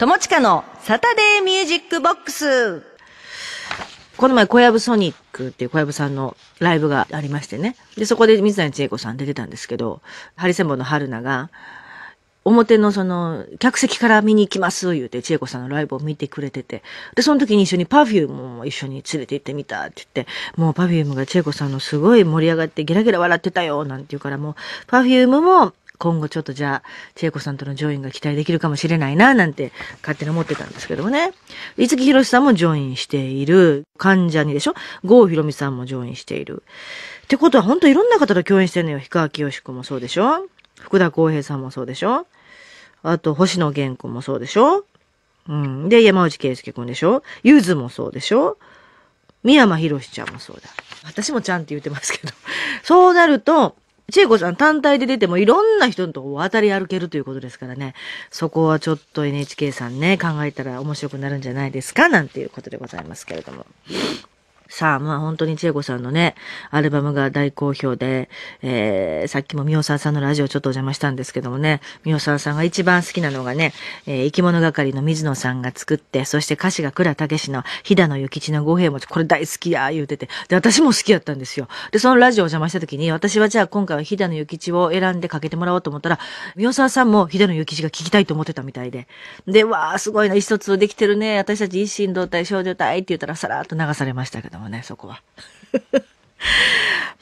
友近のサタデーミュージックボックス。この前、小籔ソニックっていう小籔さんのライブがありましてね。で、そこで水谷千恵子さん出てたんですけど、ハリセンボンの春菜が、表のその、客席から見に行きます、言うて、千恵子さんのライブを見てくれてて。で、その時に一緒にパフュームも一緒に連れて行ってみたって言って、もうパフュームが千恵子さんのすごい盛り上がってゲラゲラ笑ってたよ、なんて言うから、もう、パフュームも今後ちょっとじゃあ、千恵子さんとのジョインが期待できるかもしれないな、なんて勝手に思ってたんですけどもね。五木ひろしさんもジョインしている。患者にでしょ郷ひろみさんもジョインしている。ってことは本当いろんな方と共演してんのよ。氷川きよしくんもそうでしょ福田光平さんもそうでしょあと、星野源くんもそうでしょうん。で、山内圭介くんでしょゆずもそうでしょ三山ひろしちゃんもそうだ。私もちゃんって言ってますけど。そうなると、千恵子さん単体で出てもいろんな人のとこ渡り歩けるということですからね、そこはちょっと NHK さんね、考えたら面白くなるんじゃないですか、なんていうことでございますけれども。さあ、まあ本当に千恵子さんのね、アルバムが大好評で、えー、さっきも尾沢さんのラジオちょっとお邪魔したんですけどもね、尾沢さんが一番好きなのがね、えー、生き物係の水野さんが作って、そして歌詞が倉武の飛騨の諭吉の五平餅、これ大好きや、言うてて。で、私も好きやったんですよ。で、そのラジオお邪魔した時に、私はじゃあ今回は飛騨の諭吉を選んでかけてもらおうと思ったら、尾沢さんも飛騨の諭吉が聞きたいと思ってたみたいで。で、わあ、すごいな、一卒できてるね、私たち一心同体少女体って言ったらさらっと流されましたけど。もね、そこは。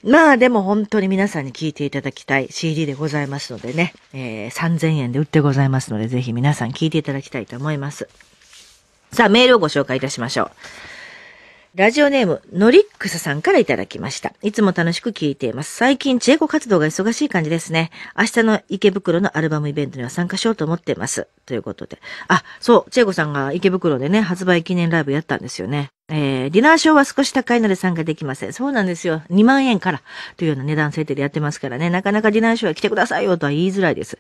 まあでも本当に皆さんに聞いていただきたい CD でございますのでね、えー、3000円で売ってございますので、ぜひ皆さん聴いていただきたいと思います。さあ、メールをご紹介いたしましょう。ラジオネーム、ノリックスさんからいただきました。いつも楽しく聞いています。最近、チェコ活動が忙しい感じですね。明日の池袋のアルバムイベントには参加しようと思っています。ということで。あ、そう、チェコさんが池袋でね、発売記念ライブやったんですよね。えー、ディナーショーは少し高いので参加できません。そうなんですよ。2万円からというような値段設定でやってますからね。なかなかディナーショーは来てくださいよとは言いづらいです。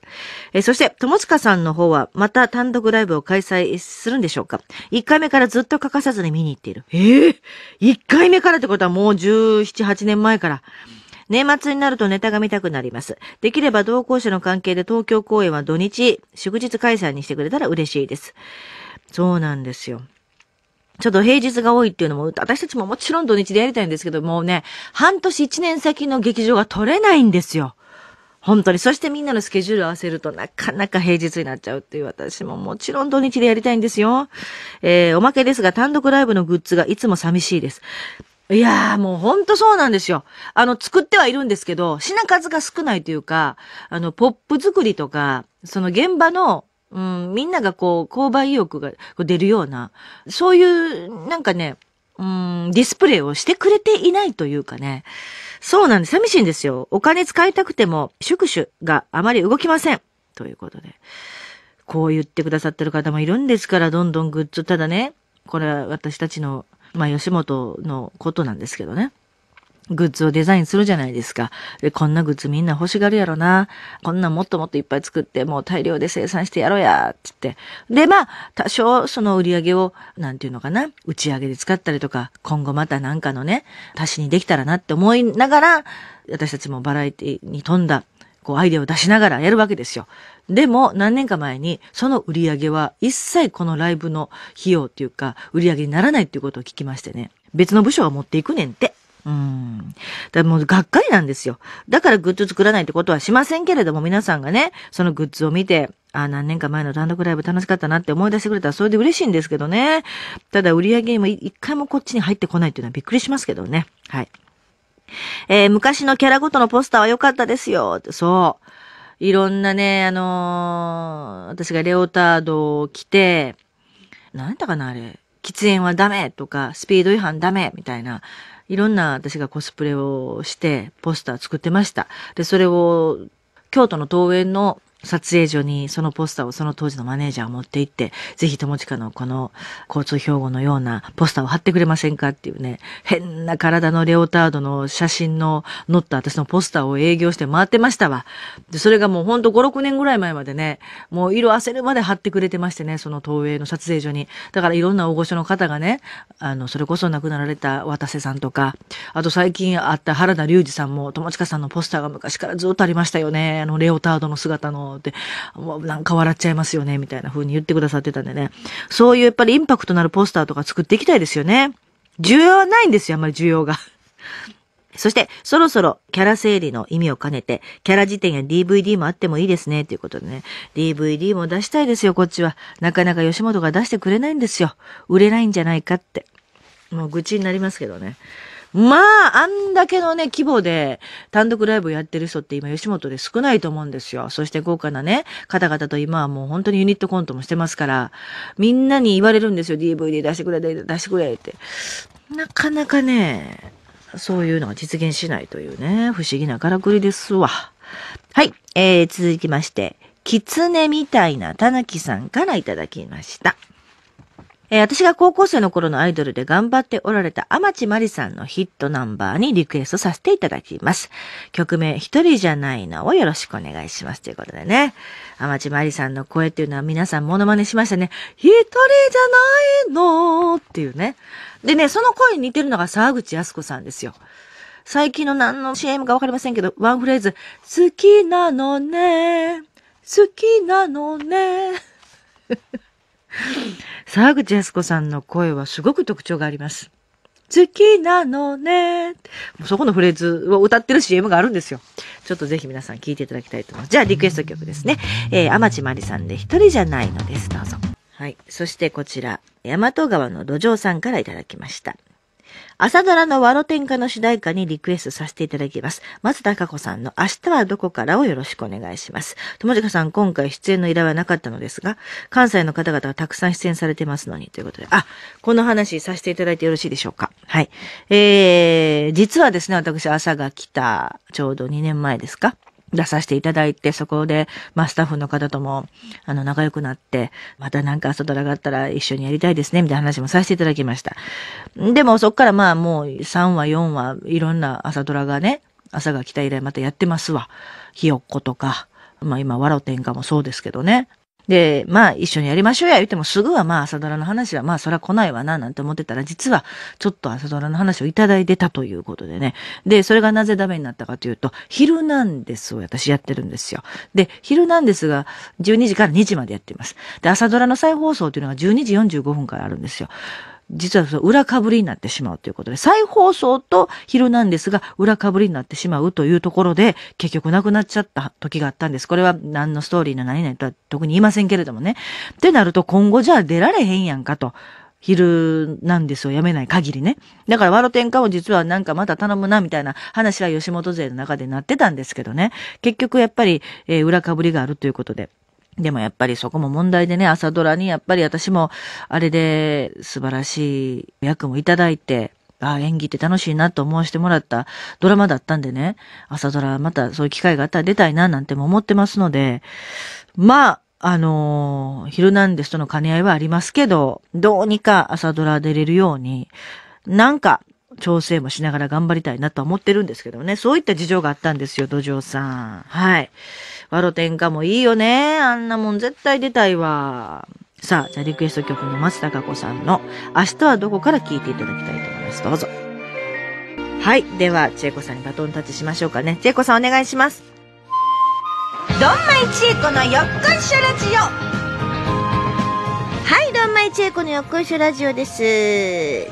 えー、そして、友塚さんの方はまた単独ライブを開催するんでしょうか ?1 回目からずっと欠かさずに見に行っている。ええー、1回目からってことはもう17、8年前から。年末になるとネタが見たくなります。できれば同行者の関係で東京公演は土日、祝日開催にしてくれたら嬉しいです。そうなんですよ。ちょっと平日が多いっていうのも、私たちももちろん土日でやりたいんですけど、もうね、半年一年先の劇場が取れないんですよ。本当に。そしてみんなのスケジュール合わせるとなかなか平日になっちゃうっていう私ももちろん土日でやりたいんですよ。えー、おまけですが単独ライブのグッズがいつも寂しいです。いやーもうほんとそうなんですよ。あの、作ってはいるんですけど、品数が少ないというか、あの、ポップ作りとか、その現場のうん、みんながこう、購買意欲が出るような、そういう、なんかね、うん、ディスプレイをしてくれていないというかね。そうなんです。寂しいんですよ。お金使いたくても、宿主があまり動きません。ということで。こう言ってくださってる方もいるんですから、どんどんグッズ、ただね、これは私たちの、まあ、吉本のことなんですけどね。グッズをデザインするじゃないですか。で、こんなグッズみんな欲しがるやろな。こんなもっともっといっぱい作って、もう大量で生産してやろうや、つって。で、まあ、多少その売り上げを、なんていうのかな、打ち上げで使ったりとか、今後またなんかのね、足しにできたらなって思いながら、私たちもバラエティに富んだ、こう、アイデアを出しながらやるわけですよ。でも、何年か前に、その売り上げは一切このライブの費用っていうか、売り上げにならないっていうことを聞きましてね。別の部署は持っていくねんって。うん。だもうがっかりなんですよ。だからグッズ作らないってことはしませんけれども、皆さんがね、そのグッズを見て、あ、何年か前の単独ライブ楽しかったなって思い出してくれたらそれで嬉しいんですけどね。ただ売り上げにも一回もこっちに入ってこないっていうのはびっくりしますけどね。はい。えー、昔のキャラごとのポスターは良かったですよ。そう。いろんなね、あのー、私がレオタードを着て、なんだかなあれ、喫煙はダメとか、スピード違反ダメみたいな、いろんな私がコスプレをして、ポスター作ってました。で、それを京都の東園の撮影所にそのポスターをその当時のマネージャーを持って行って、ぜひ友近のこの交通標語のようなポスターを貼ってくれませんかっていうね、変な体のレオタードの写真の載った私のポスターを営業して回ってましたわ。で、それがもうほんと5、6年ぐらい前までね、もう色あせるまで貼ってくれてましてね、その東映の撮影所に。だからいろんな大御所の方がね、あの、それこそ亡くなられた渡瀬さんとか、あと最近あった原田隆二さんも友近さんのポスターが昔からずっとありましたよね。あの、レオタードの姿のって、もうなんか笑っちゃいますよね、みたいな風に言ってくださってたんでね。そういうやっぱりインパクトのあるポスターとか作っていきたいですよね。需要はないんですよ、あんまり需要が。そして、そろそろキャラ整理の意味を兼ねて、キャラ辞典や DVD もあってもいいですね、ということでね。DVD も出したいですよ、こっちは。なかなか吉本が出してくれないんですよ。売れないんじゃないかって。もう愚痴になりますけどね。まあ、あんだけのね、規模で単独ライブやってる人って今吉本で少ないと思うんですよ。そして豪華なね、方々と今はもう本当にユニットコントもしてますから、みんなに言われるんですよ。DVD 出してくれ、出してくれって。なかなかね、そういうのが実現しないというね、不思議なからくりですわ。はい、えー、続きまして、狐みたいなたぬきさんからいただきました。えー、私が高校生の頃のアイドルで頑張っておられた天地真理さんのヒットナンバーにリクエストさせていただきます。曲名、一人じゃないのをよろしくお願いします。ということでね。天地真理さんの声っていうのは皆さんモノマネしましたね。一人じゃないのっていうね。でね、その声に似てるのが沢口靖子さんですよ。最近の何の CM かわかりませんけど、ワンフレーズ、好きなのね、好きなのね。沢口靖子さんの声はすごく特徴があります。好きなのね。そこのフレーズを歌ってる CM があるんですよ。ちょっとぜひ皆さん聴いていただきたいと思います。じゃあリクエスト曲ですね。えー、天地まりさんで一人じゃないのです。どうぞ。はい。そしてこちら、大和川の土壌さんからいただきました。朝ドラのワロ天下の主題歌にリクエストさせていただきます。まず佳子さんの明日はどこからをよろしくお願いします。友近さん、今回出演の依頼はなかったのですが、関西の方々がたくさん出演されてますのにということで、あ、この話させていただいてよろしいでしょうか。はい。えー、実はですね、私、朝が来た、ちょうど2年前ですか。出させていただいて、そこで、まあ、スタッフの方とも、あの、仲良くなって、またなんか朝ドラがあったら一緒にやりたいですね、みたいな話もさせていただきました。でも、そっからまあ、もう3話、4話、いろんな朝ドラがね、朝が来た以来またやってますわ。ひよっことか、まあ今、わろてんかもそうですけどね。で、まあ一緒にやりましょうや言ってもすぐはまあ朝ドラの話はまあそら来ないわななんて思ってたら実はちょっと朝ドラの話をいただいてたということでね。で、それがなぜダメになったかというと、昼なんですを私やってるんですよ。で、昼なんですが12時から2時までやってます。で、朝ドラの再放送というのが12時45分からあるんですよ。実はその裏かぶりになってしまうということで、再放送と昼なんですが、裏かぶりになってしまうというところで、結局なくなっちゃった時があったんです。これは何のストーリーの何々とは特に言いませんけれどもね。ってなると、今後じゃあ出られへんやんかと。昼なんですよ。やめない限りね。だから、ワロテンカも実はなんかまた頼むな、みたいな話は吉本勢の中でなってたんですけどね。結局、やっぱり、えー、裏かぶりがあるということで。でもやっぱりそこも問題でね、朝ドラにやっぱり私もあれで素晴らしい役もいただいて、ああ、演技って楽しいなと思わせてもらったドラマだったんでね、朝ドラまたそういう機会があったら出たいななんても思ってますので、まあ、あのー、ヒルナンデスとの兼ね合いはありますけど、どうにか朝ドラ出れるように、なんか調整もしながら頑張りたいなとは思ってるんですけどね、そういった事情があったんですよ、土壌さん。はい。ワロテンカもいいよね。あんなもん絶対出たいわ。さあ、じゃあリクエスト曲の松高子さんの明日はどこから聴いていただきたいと思います。どうぞ。はい。では、千恵子さんにバトンタッチしましょうかね。千恵子さんお願いします。どんまい千恵子のよっこいしょラジオはい、どんまい千恵子のよっこいしょラジオです。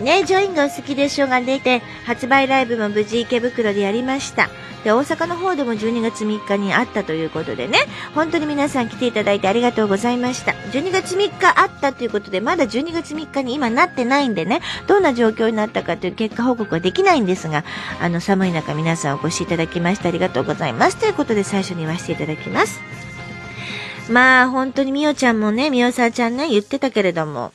ね、ジョインがお好きでしょうが出て、発売ライブも無事池袋でやりました。で大阪の方でも12月3日にあったということでね本当に皆さん来ていただいてありがとうございました12月3日あったということでまだ12月3日に今なってないんでねどんな状況になったかという結果報告はできないんですがあの寒い中皆さんお越しいただきましてありがとうございますということで最初に言わせていただきますまあ本当にみおちゃんもねみおさちゃんね言ってたけれども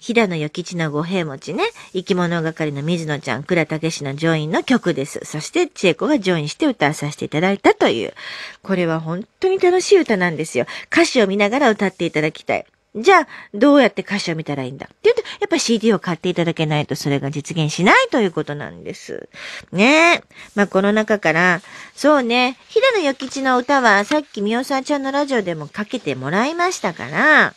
飛騨の与吉の五平餅ね、生き物係の水野ちゃん、倉武氏のジョインの曲です。そして、千恵子がジョインして歌わさせていただいたという。これは本当に楽しい歌なんですよ。歌詞を見ながら歌っていただきたい。じゃあ、どうやって歌詞を見たらいいんだって言うと、やっぱ CD を買っていただけないとそれが実現しないということなんです。ねえ。まあ、この中から、そうね、平野与吉の歌はさっきみおさんちゃんのラジオでもかけてもらいましたから、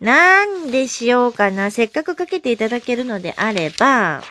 なんでしようかな。せっかくかけていただけるのであれば、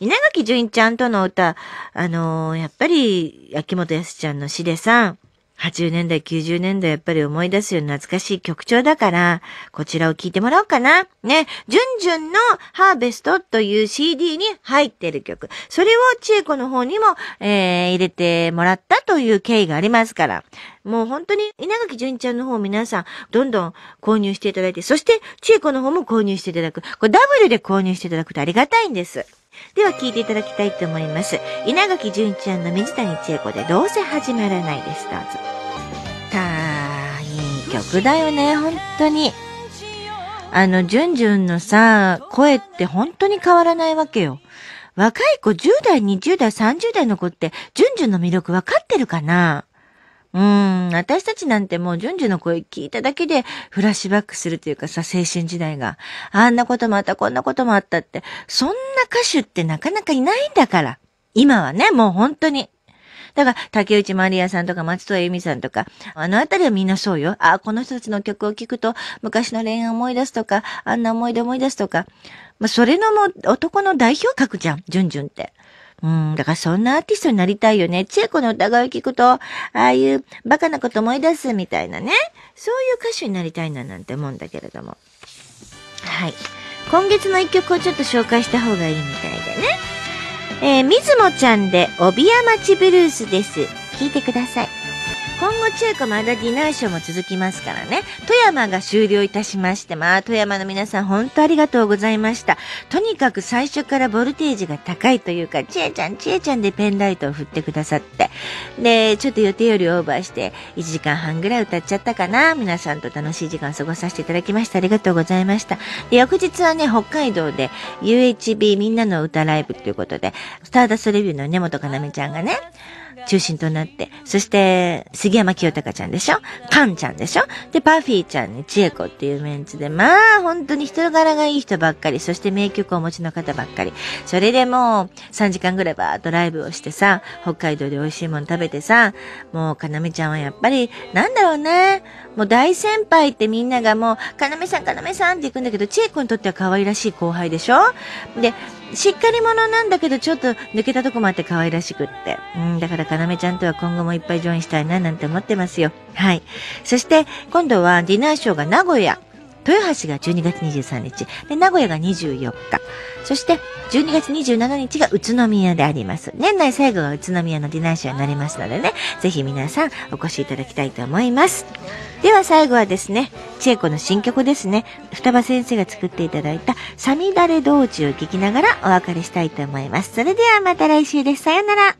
稲垣淳一ちゃんとの歌、あのー、やっぱり、秋元康ちゃんの詩でさん、80年代、90年代やっぱり思い出すような懐かしい曲調だから、こちらを聴いてもらおうかな。ね、ジュンジュンのハーベストという CD に入ってる曲。それを千恵子の方にも、えー、入れてもらったという経緯がありますから。もう本当に稲垣淳ちゃんの方皆さん、どんどん購入していただいて、そして千恵子の方も購入していただく。これダブルで購入していただくとありがたいんです。では聞いていただきたいと思います。稲垣純一んの水谷千恵子でどうせ始まらないです。どうぞ。たいい曲だよね、本当に。あの、じゅんじゅんのさ、声って本当に変わらないわけよ。若い子、10代、20代、30代の子って、じゅんじゅんの魅力わかってるかなうん、私たちなんてもう、順次の声聞いただけで、フラッシュバックするというかさ、青春時代が、あんなこともあった、こんなこともあったって、そんな歌手ってなかなかいないんだから。今はね、もう本当に。だから、竹内まりやさんとか松任谷由実さんとか、あのあたりはみんなそうよ。あ、この人たちの曲を聴くと、昔の恋愛を思い出すとか、あんな思い出思い出すとか。まあ、それのも男の代表格じゃん、ジュンジュンって。うん、だからそんなアーティストになりたいよね。千恵子の歌声を聞くと、ああいうバカなこと思い出すみたいなね。そういう歌手になりたいななんて思うんだけれども。はい。今月の一曲をちょっと紹介した方がいいみたいでね。えー、水もちゃんで、帯屋町ブルースです。聴いてください。今後中華まだディナーショーも続きますからね。富山が終了いたしまして、まあ富山の皆さん本当ありがとうございました。とにかく最初からボルテージが高いというか、ちえちゃんちえちゃんでペンライトを振ってくださって。で、ちょっと予定よりオーバーして1時間半ぐらい歌っちゃったかな。皆さんと楽しい時間を過ごさせていただきました。ありがとうございました。で、翌日はね、北海道で UHB みんなの歌ライブということで、スターダストレビューの根本かなめちゃんがね、中心となって、そして、杉山清隆ちゃんでしょパンちゃんでしょで、パフィーちゃんに、千恵子っていうメンツで、まあ、本当に人柄がいい人ばっかり、そして名曲をお持ちの方ばっかり。それでもう、3時間ぐらいバーとライブをしてさ、北海道で美味しいもの食べてさ、もう、かなめちゃんはやっぱり、なんだろうね。もう大先輩ってみんながもう、かなめさん、かなめさんって行くんだけど、ちえこにとっては可愛らしい後輩でしょで、しっかり者なんだけど、ちょっと抜けたとこもあって可愛らしくって。うん、だからかなめちゃんとは今後もいっぱいジョインしたいななんて思ってますよ。はい。そして、今度はディナーショーが名古屋。豊橋が12月23日、で、名古屋が24日、そして12月27日が宇都宮であります。年内最後は宇都宮のディナーショーになりますのでね、ぜひ皆さんお越しいただきたいと思います。では最後はですね、チェコの新曲ですね、双葉先生が作っていただいたサミダレ道中を聴きながらお別れしたいと思います。それではまた来週です。さよなら。